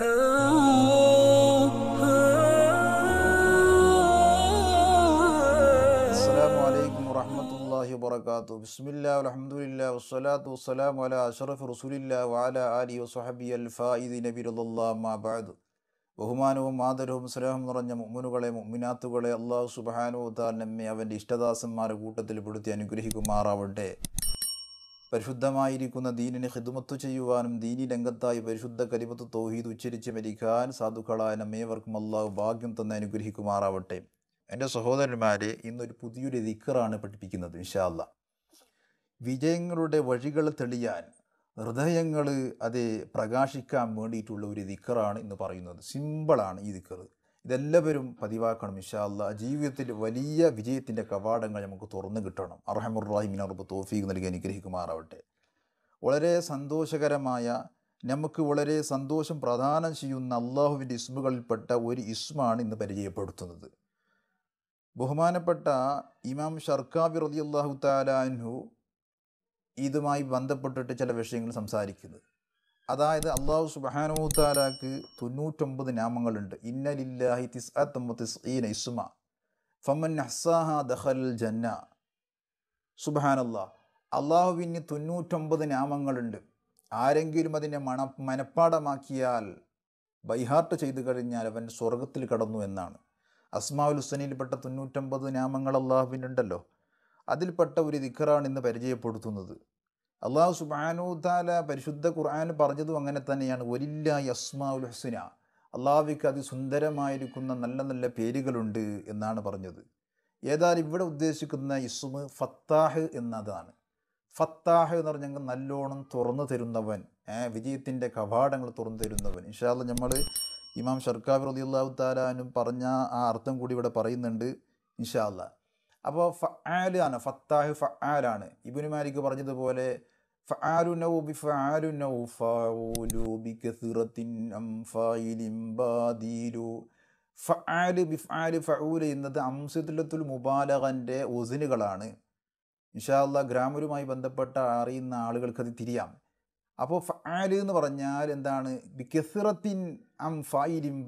വസ്സലാത്തു ബഹുമാനവും ആദരവും സ്നേഹം നിറഞ്ഞ മുമ്മനുകളെ മുമ്മിനാത്തുകളെ അള്ളാഹു സുബാനുത്താൽ നമ്മെ അവൻ്റെ ഇഷ്ടദാസന്മാരുടെ കൂട്ടത്തിൽ പെടുത്തി അനുഗ്രഹിക്കുമാറാവട്ടെ പരിശുദ്ധമായിരിക്കുന്ന ദീനിനെ ഹിദ്മത്ത് ചെയ്യുവാനും ദീനി രംഗത്തായി പരിശുദ്ധ കലിമത്ത് തോഹീദ് ഉച്ചരിച്ച് മരിക്കാൻ സാധുക്കളായ നമ്മേവർക്കും അള്ളാഹു ഭാഗ്യം തന്നെ അനുഗ്രഹിക്കുമാറാവട്ടെ എൻ്റെ സഹോദരന്മാരെ ഇന്നൊരു പുതിയൊരു ദിക്കറാണ് പഠിപ്പിക്കുന്നത് വിശാല വിജയങ്ങളുടെ വഴികൾ തെളിയാൻ ഹൃദയങ്ങൾ അത് പ്രകാശിക്കാൻ വേണ്ടിയിട്ടുള്ള ഒരു ദിക്കറാണ് ഇന്ന് പറയുന്നത് സിമ്പിളാണ് ഈ ദിക്കറ് ഇതെല്ലാവരും പതിവാക്കണം ഇഷാല്ല ജീവിതത്തിൽ വലിയ വിജയത്തിൻ്റെ കവാടങ്ങൾ നമുക്ക് തുറന്നു കിട്ടണം അറഹമുറാഹിമിന് അറബ് തോഫീഖ് നൽകി അനുഗ്രഹിക്കുമാറാവട്ടെ വളരെ സന്തോഷകരമായ നമുക്ക് വളരെ സന്തോഷം പ്രദാനം ചെയ്യുന്ന അള്ളാഹുവിൻ്റെ ഇസ്മുകളിൽപ്പെട്ട ഒരു ഇസ്മാണ് ഇന്ന് പരിചയപ്പെടുത്തുന്നത് ബഹുമാനപ്പെട്ട ഇമാം ഷർക്കാബി റതി അള്ളാഹു താലാൻഹു ഇതുമായി ബന്ധപ്പെട്ടിട്ട് ചില വിഷയങ്ങൾ സംസാരിക്കുന്നത് അതായത് അള്ളാഹു സുബാനോത്താലാക്ക് തൊണ്ണൂറ്റൊമ്പത് നാമങ്ങളുണ്ട് ഇന്നലില്ലാഹി തിസ് അത്തമ്മത്തിസ്ഈന ഫമൻ ഹസാഹ ദഹൽ ജന്ന സുബാനല്ലാ അള്ളാഹുവിന് തൊണ്ണൂറ്റൊമ്പത് നാമങ്ങളുണ്ട് ആരെങ്കിലും അതിനെ മണ മനപ്പാടമാക്കിയാൽ ബൈഹാർട്ട് ചെയ്തു കഴിഞ്ഞാൽ അവൻ സ്വർഗത്തിൽ കടന്നു എന്നാണ് അസ്മാവുൽ ഹുസനിൽപ്പെട്ട തൊണ്ണൂറ്റൊമ്പത് നാമങ്ങൾ അള്ളാഹുവിനുണ്ടല്ലോ അതിൽപ്പെട്ട ഒരു ദിഖറാണ് ഇന്ന് പരിചയപ്പെടുത്തുന്നത് അള്ളാഹു താല പരിശുദ്ധ ഖുർആൻ പറഞ്ഞതും അങ്ങനെ തന്നെയാണ് ഒരില്ല യസ്മാഉൽ ഹുസന അള്ളാഹുവിക്ക് അതിസുന്ദരമായിരിക്കുന്ന നല്ല നല്ല പേരുകളുണ്ട് എന്നാണ് പറഞ്ഞത് ഏതായാലും ഇവിടെ ഉദ്ദേശിക്കുന്ന ഇസ്മ ഫത്താഹ് എന്നതാണ് ഫത്താഹ് എന്ന് പറഞ്ഞെങ്കിൽ നല്ലോണം തുറന്നു തരുന്നവൻ വിജയത്തിൻ്റെ കവാടങ്ങൾ തുറന്നു തരുന്നവൻ ഇൻഷാല്ല നമ്മൾ ഇമാം ഷർക്കാബ് അള്ളാഹു താലാനും പറഞ്ഞ ആ അർത്ഥം കൂടി ഇവിടെ പറയുന്നുണ്ട് ഇൻഷാല്ലാ അപ്പോൾ ഫ ആണ് ഫത്താഹ് ഫാലാണ് ഇബിന് മാലിക് പറഞ്ഞതുപോലെ ഫാലു നൗബി ഫാലു ബി കസീറത്തിൻ അംഫായിലിം ബാദീലു ഫാല് ബി ഫാല് ഫൂല് എന്നത് അംസത്തുലത്തുൽ മുബാലകൻ്റെ ഒസിനുകളാണ് ഇൻഷാല്ല ഗ്രാമറുമായി ബന്ധപ്പെട്ട അറിയുന്ന ആളുകൾക്ക് അത് തിരിയാം അപ്പോൾ ആല് എന്ന് പറഞ്ഞാൽ എന്താണ് ബി കസീറത്തിൻ അം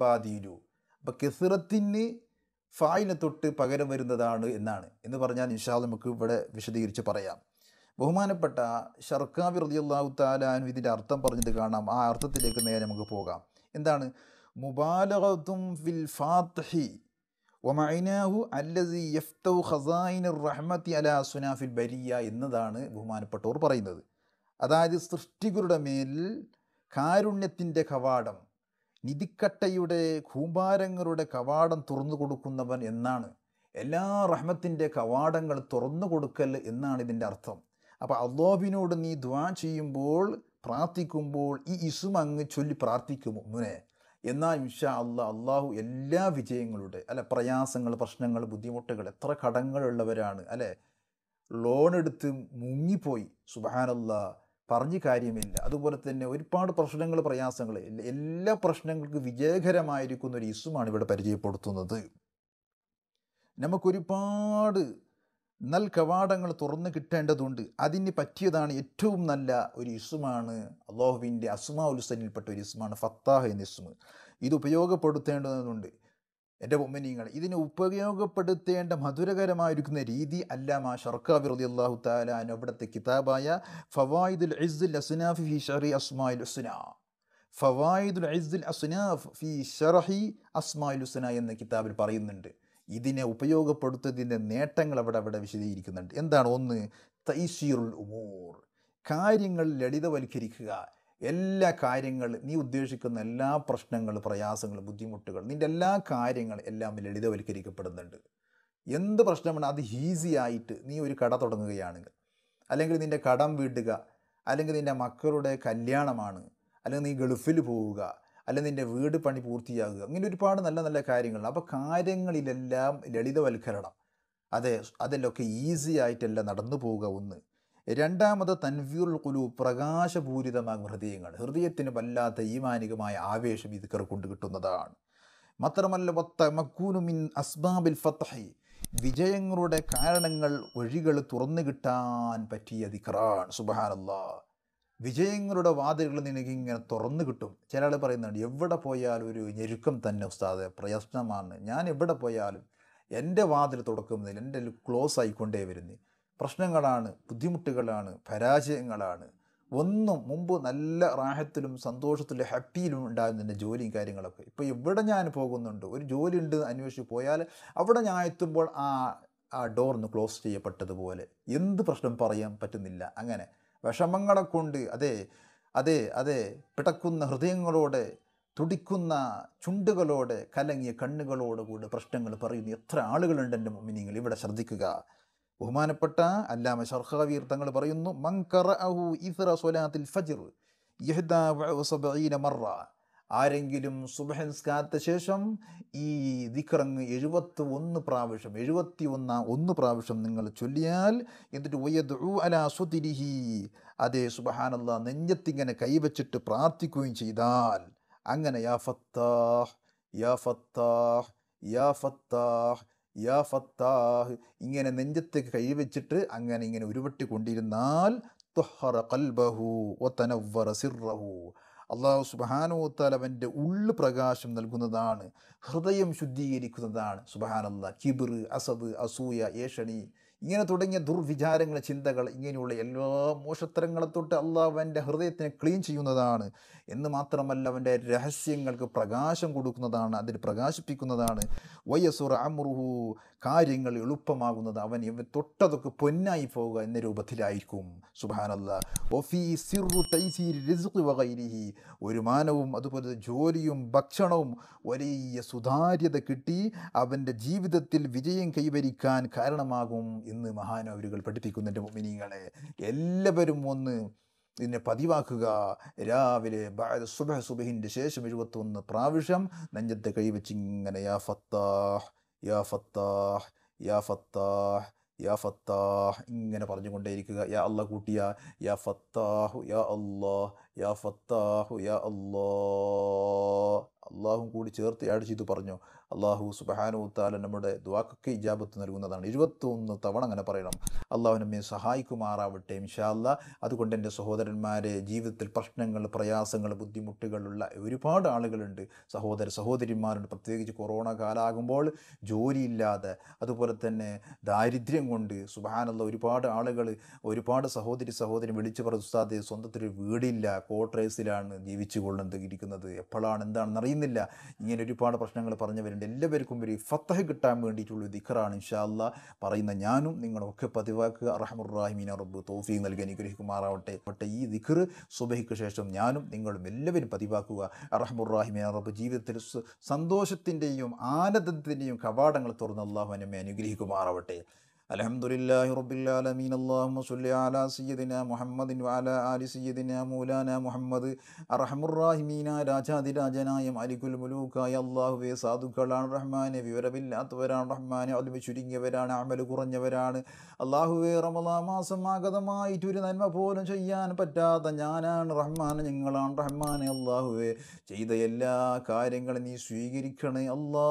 ബാദീലു അപ്പോൾ കെസിറത്തിന് ഫായിനെ തൊട്ട് പകരം വരുന്നതാണ് എന്നാണ് എന്ന് പറഞ്ഞാൽ നിഷാദ് നമുക്ക് ഇവിടെ വിശദീകരിച്ച് പറയാം ബഹുമാനപ്പെട്ട ഷർക്കാബി റതിയുള്ളാഹു താലാൻ ഇതിൻ്റെ അർത്ഥം പറഞ്ഞിട്ട് കാണാം ആ അർത്ഥത്തിലേക്ക് നേരെ നമുക്ക് പോകാം എന്താണ് മുബാലും ഫിൽ ഫാത്തഹി ഒമൈനാഹു അല്ലസി യഫ്തൗ ഖസായിൻ റഹ്മത്തി അല സുനാഫിൽ ബരിയ എന്നതാണ് ബഹുമാനപ്പെട്ടവർ പറയുന്നത് അതായത് സൃഷ്ടികളുടെ മേൽ കാരുണ്യത്തിൻ്റെ കവാടം നിധിക്കട്ടയുടെ കൂമ്പാരങ്ങളുടെ കവാടം തുറന്നു കൊടുക്കുന്നവൻ എന്നാണ് എല്ലാ റഹ്മത്തിൻ്റെ കവാടങ്ങൾ തുറന്നു കൊടുക്കൽ എന്നാണ് ഇതിൻ്റെ അർത്ഥം അപ്പോൾ അള്ളോബിനോട് നീ ദ്വാ ചെയ്യുമ്പോൾ പ്രാർത്ഥിക്കുമ്പോൾ ഈ ഇസും അങ്ങ് ചൊല്ലി പ്രാർത്ഥിക്കുമോ മുനെ എന്നാൽ ഇൻഷാ അള്ളാഹ് അള്ളാഹു എല്ലാ വിജയങ്ങളുടെ അല്ലെ പ്രയാസങ്ങൾ പ്രശ്നങ്ങൾ ബുദ്ധിമുട്ടുകൾ എത്ര കടങ്ങളുള്ളവരാണ് അല്ലേ ലോൺ എടുത്ത് മുങ്ങിപ്പോയി സുബാനല്ലാ പറഞ്ഞ് കാര്യമില്ല അതുപോലെ തന്നെ ഒരുപാട് പ്രശ്നങ്ങൾ പ്രയാസങ്ങൾ എല്ലാ പ്രശ്നങ്ങൾക്ക് വിജയകരമായിരിക്കുന്ന ഒരു ഇസുമാണ് ഇവിടെ പരിചയപ്പെടുത്തുന്നത് നമുക്കൊരുപാട് നൽ കവാടങ്ങൾ തുറന്നു കിട്ടേണ്ടതുണ്ട് അതിന് പറ്റിയതാണ് ഏറ്റവും നല്ല ഒരു ഇസുമാണ് അള്ളാഹുവിൻ്റെ അസുമാ ഉൽസനിൽപ്പെട്ട ഒരു ഇസുമാണ് ഫത്താഹ് എന്ന ഇസ്മ ഇത് ഉപയോഗപ്പെടുത്തേണ്ടതുണ്ട് എൻ്റെ പൊമ്മനീങ്ങൾ ഇതിനെ ഉപയോഗപ്പെടുത്തേണ്ട മധുരകരമായിരിക്കുന്ന രീതി അല്ലാമ ഷർക്കാബി റതി അള്ളാഹു താലാൻ അവിടുത്തെ കിതാബായ ഫവായിദുൽ ഇസ്ദുൽ അസുനാഫ് ഫി ഷറി അസ്മായിൽ ഹുസ്ന ഫവായിദുൽ ഇസ്ദുൽ അസ്നാഫ് ഫി ഷറഹി അസ്മായിൽ ഹുസ്ന എന്ന കിതാബിൽ പറയുന്നുണ്ട് ഇതിനെ ഉപയോഗപ്പെടുത്തുന്നതിൻ്റെ നേട്ടങ്ങൾ അവിടെ അവിടെ വിശദീകരിക്കുന്നുണ്ട് എന്താണ് ഒന്ന് തൈസീറുൽ ഉമൂർ കാര്യങ്ങൾ ലളിതവൽക്കരിക്കുക എല്ലാ കാര്യങ്ങൾ നീ ഉദ്ദേശിക്കുന്ന എല്ലാ പ്രശ്നങ്ങളും പ്രയാസങ്ങളും ബുദ്ധിമുട്ടുകളും നിൻ്റെ എല്ലാ കാര്യങ്ങളും എല്ലാം ലളിതവൽക്കരിക്കപ്പെടുന്നുണ്ട് എന്ത് പ്രശ്നമാണ് അത് ഈസി ആയിട്ട് നീ ഒരു കട തുടങ്ങുകയാണെങ്കിൽ അല്ലെങ്കിൽ നിൻ്റെ കടം വീട്ടുക അല്ലെങ്കിൽ നിൻ്റെ മക്കളുടെ കല്യാണമാണ് അല്ലെങ്കിൽ നീ ഗൾഫിൽ പോവുക അല്ലെങ്കിൽ നിൻ്റെ വീട് പണി പൂർത്തിയാകുക അങ്ങനെ ഒരുപാട് നല്ല നല്ല കാര്യങ്ങൾ അപ്പോൾ കാര്യങ്ങളിലെല്ലാം ലളിതവൽക്കരണം അതെ അതിലൊക്കെ ഈസി ആയിട്ടല്ല നടന്നു പോവുക ഒന്ന് രണ്ടാമത് തൻവീർ കുലു പ്രകാശപൂരിതമാകും ഹൃദയങ്ങൾ ഹൃദയത്തിന് വല്ലാത്ത ഈമാനികമായ ആവേശം ഇത് കൊണ്ട് കിട്ടുന്നതാണ് മാത്രമല്ല വത്ത മക്കൂനുമിൻ അസ്ബാബിൽ ഫത്തഹി വിജയങ്ങളുടെ കാരണങ്ങൾ വഴികൾ തുറന്നു കിട്ടാൻ പറ്റിയ ദിക്റാണ് സുബഹാനല്ല വിജയങ്ങളുടെ വാതിലുകൾ നിനക്ക് ഇങ്ങനെ തുറന്നു കിട്ടും ചില ആൾ പറയുന്നുണ്ട് എവിടെ പോയാലും ഒരു ഞെരുക്കം തന്നെ ഉസ്താദ് പ്രയത്നമാണ് ഞാൻ എവിടെ പോയാലും എൻ്റെ വാതിൽ തുറക്കുന്നതിൽ എൻ്റെ ക്ലോസ് ആയിക്കൊണ്ടേ വരുന്നത് പ്രശ്നങ്ങളാണ് ബുദ്ധിമുട്ടുകളാണ് പരാജയങ്ങളാണ് ഒന്നും മുമ്പ് നല്ല റാഹത്തിലും സന്തോഷത്തിലും ഹാപ്പിയിലും ഉണ്ടായിരുന്നതിൻ്റെ ജോലിയും കാര്യങ്ങളൊക്കെ ഇപ്പോൾ ഇവിടെ ഞാൻ പോകുന്നുണ്ട് ഒരു ജോലി ഉണ്ട് അന്വേഷിച്ച് പോയാൽ അവിടെ ഞാൻ എത്തുമ്പോൾ ആ ആ ഡോർ ഒന്ന് ക്ലോസ് ചെയ്യപ്പെട്ടതുപോലെ എന്ത് പ്രശ്നം പറയാൻ പറ്റുന്നില്ല അങ്ങനെ വിഷമങ്ങളെ കൊണ്ട് അതെ അതെ അതെ പിടക്കുന്ന ഹൃദയങ്ങളോടെ തുടിക്കുന്ന ചുണ്ടുകളോടെ കലങ്ങിയ കണ്ണുകളോടുകൂടെ പ്രശ്നങ്ങൾ പറയുന്ന എത്ര ആളുകളുണ്ട് മമ്മി നിങ്ങൾ ഇവിടെ ശ്രദ്ധിക്കുക ബഹുമാനപ്പെട്ട അല്ലാമ ഷർഹാവീർ തങ്ങൾ പറയുന്നു ഫജ്ർ മറ ആരെങ്കിലും സുബഹൻസ്കാത്ത ശേഷം ഈ ദിക്റങ് എഴുപത്തി ഒന്ന് പ്രാവശ്യം എഴുപത്തി ഒന്ന് ഒന്ന് പ്രാവശ്യം നിങ്ങൾ ചൊല്ലിയാൽ എന്നിട്ട് ഒയ്യത് അലാ സുതിരിഹി അതേ സുബഹാനല്ല നെഞ്ചത്തിങ്ങനെ കൈവച്ചിട്ട് പ്രാർത്ഥിക്കുകയും ചെയ്താൽ അങ്ങനെ യാ ഫത്താഹ് യാ ഫത്താഹ് യാ ഫത്താഹ് യാ ഫത്താഹ് ഇങ്ങനെ നെഞ്ചത്തേക്ക് കൈവച്ചിട്ട് അങ്ങനെ ഇങ്ങനെ കൊണ്ടിരുന്നാൽ ത്വഹറ കൽബഹു ഒത്തനവറ സിറഹു അള്ളാഹു സുബാനോത്താൽ അവൻ്റെ ഉള്ളു പ്രകാശം നൽകുന്നതാണ് ഹൃദയം ശുദ്ധീകരിക്കുന്നതാണ് സുബഹാനല്ല കിബിർ അസദ് അസൂയ ഏഷണി ഇങ്ങനെ തുടങ്ങിയ ദുർവിചാരങ്ങൾ ചിന്തകൾ ഇങ്ങനെയുള്ള എല്ലാ മോശത്തരങ്ങളെ തൊട്ട് അള്ളാഹു അവൻ്റെ ഹൃദയത്തിനെ ക്ലീൻ ചെയ്യുന്നതാണ് എന്ന് മാത്രമല്ല അവൻ്റെ രഹസ്യങ്ങൾക്ക് പ്രകാശം കൊടുക്കുന്നതാണ് അതിൽ പ്രകാശിപ്പിക്കുന്നതാണ് വയസുർ അമ്രുഹു കാര്യങ്ങൾ എളുപ്പമാകുന്നത് അവൻ ഇവ തൊട്ടതൊക്കെ പൊന്നായി പോവുക എന്ന രൂപത്തിലായിരിക്കും സുബാനല്ല ഒഫി സിറു തൈസീരി വരുമാനവും അതുപോലെ ജോലിയും ഭക്ഷണവും വലിയ സുതാര്യത കിട്ടി അവൻ്റെ ജീവിതത്തിൽ വിജയം കൈവരിക്കാൻ കാരണമാകും ഇന്ന് മഹാനവരുകൾ പഠിപ്പിക്കുന്നുണ്ട് മിനിങ്ങളെ എല്ലാവരും ഒന്ന് ഇതിനെ പതിവാക്കുക രാവിലെ സുബഹ സുബഹിൻ്റെ ശേഷം എഴുപത്തൊന്ന് പ്രാവശ്യം നെഞ്ചത്തെ കൈവച്ച് ഇങ്ങനെ യാ ഫത്താഹ് യാ ഫത്താഹ് യാ ഫത്താഹ് യാ ഫത്താഹ് ഇങ്ങനെ പറഞ്ഞുകൊണ്ടേയിരിക്കുക യാ അല്ല കൂട്ടിയ യാ ഫത്താഹു യാ അല്ലാഹ് യാ ഫത്താഹു യാ അള്ളാ അള്ളാഹും കൂടി ചേർത്ത് ആഡ് ചെയ്തു പറഞ്ഞു അള്ളാഹു സുബഹാനു താല നമ്മുടെ ദ്വാക്കക്ക് ഇജാബത്ത് നൽകുന്നതാണ് ഇരുപത്തൊന്ന് തവണ അങ്ങനെ പറയണം അള്ളാഹു നമ്മെ സഹായിക്കുമാറാവട്ടെ ഇൻഷാല്ല അതുകൊണ്ട് എൻ്റെ സഹോദരന്മാരെ ജീവിതത്തിൽ പ്രശ്നങ്ങൾ പ്രയാസങ്ങൾ ബുദ്ധിമുട്ടുകളുള്ള ഒരുപാട് ആളുകളുണ്ട് സഹോദര സഹോദരിമാരുണ്ട് പ്രത്യേകിച്ച് കൊറോണ കാലാകുമ്പോൾ ജോലിയില്ലാതെ അതുപോലെ തന്നെ ദാരിദ്ര്യം കൊണ്ട് സുബഹാനുള്ള ഒരുപാട് ആളുകൾ ഒരുപാട് സഹോദരി സഹോദരി വിളിച്ചു പറഞ്ഞു സ്വന്തത്തിൽ വീടില്ല കോട്ടേഴ്സിലാണ് ജീവിച്ചു കൊള്ളുന്നത് ഇരിക്കുന്നത് എപ്പോഴാണ് എന്താണെന്ന് അറിയുന്നില്ല ഇങ്ങനെ ഒരുപാട് പ്രശ്നങ്ങൾ പറഞ്ഞു വരേണ്ട എല്ലാവർക്കും ഒരു ഫത്തഹ് കിട്ടാൻ വേണ്ടിയിട്ടുള്ള ദിഖറാണ് ഇൻഷാല്ല പറയുന്ന ഞാനും നിങ്ങളൊക്കെ പതിവാക്കുക അറഹമുറാഹിമീൻ റബ്ബ് തോഫി നൽകി അനുഗ്രഹിക്കുമാറാവട്ടെ പട്ടെ ഈ ദിഖർ സുബഹിക്ക് ശേഷം ഞാനും നിങ്ങളും എല്ലാവരും പതിവാക്കുക അറഹമുറാഹിമീൻ റബ്ബ് ജീവിതത്തിൽ സന്തോഷത്തിൻ്റെയും ആനന്ദത്തിൻ്റെയും കവാടങ്ങൾ തുറന്ന് അള്ളാഹു അനുമെ അനുഗ്രഹിക്കുമാറാവട്ടെ അലഹമുല്ലാഹി റബ്ബില്ലാലമീൻ അള്ളാഹു സുല്ലി അലാ സയ്യദിന മുഹമ്മദിൻ വാല അലി സയ്യദിന മൂലാന മുഹമ്മദ് അറഹമുറാഹിമീന രാജാതിരാജനായ അലിഖുൽ മുലൂക്കായ അള്ളാഹുവെ സാധുക്കളാണ് റഹ്മാനെ വിവരമില്ലാത്തവരാണ് റഹ്മാനെ അലിമ ചുരുങ്ങിയവരാണ് അമൽ കുറഞ്ഞവരാണ് അള്ളാഹുവെ റമദാ മാസം ആഗതമായിട്ട് ഒരു നന്മ പോലും ചെയ്യാൻ പറ്റാത്ത ഞാനാണ് റഹ്മാൻ ഞങ്ങളാണ് റഹ്മാനെ അള്ളാഹുവെ ചെയ്ത എല്ലാ കാര്യങ്ങളും നീ സ്വീകരിക്കണേ അള്ളാ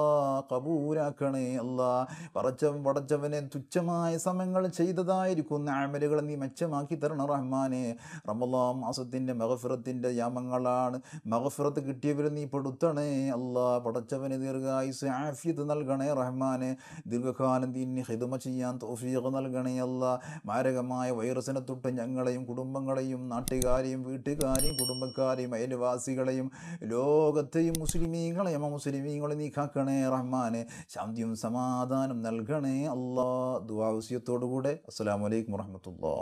കബൂരാക്കണേ അള്ളാ പറച്ചവൻ പടച്ചവനെ തുച്ഛം മോശമായ സമയങ്ങൾ ചെയ്തതായിരിക്കുന്ന അമലുകൾ നീ മെച്ചമാക്കി തരണം റഹ്മാനെ റമലാ മാസത്തിൻ്റെ മഹഫിറത്തിൻ്റെ യാമങ്ങളാണ് മഹഫിറത്ത് കിട്ടിയവർ നീ പെടുത്തണേ അള്ളാ പടച്ചവന് ദീർഘായുസ് ആഫിയത്ത് നൽകണേ റഹ്മാനെ ദീർഘകാലം തിന്നി ഹിതുമ ചെയ്യാൻ തോഫീഖ് നൽകണേ അല്ല മാരകമായ വൈറസിനെ തൊട്ട് ഞങ്ങളെയും കുടുംബങ്ങളെയും നാട്ടുകാരെയും വീട്ടുകാരെയും കുടുംബക്കാരെയും അയൽവാസികളെയും ലോകത്തെയും മുസ്ലിമീങ്ങളെയും മുസ്ലിമീങ്ങളെ നീ കാക്കണേ റഹ്മാനെ ശാന്തിയും സമാധാനം നൽകണേ അല്ലാ ദുവാവസ്യത്തോടുകൂടെ അസ്സാം വലൈക്കും വർഹമത്തല്ലാ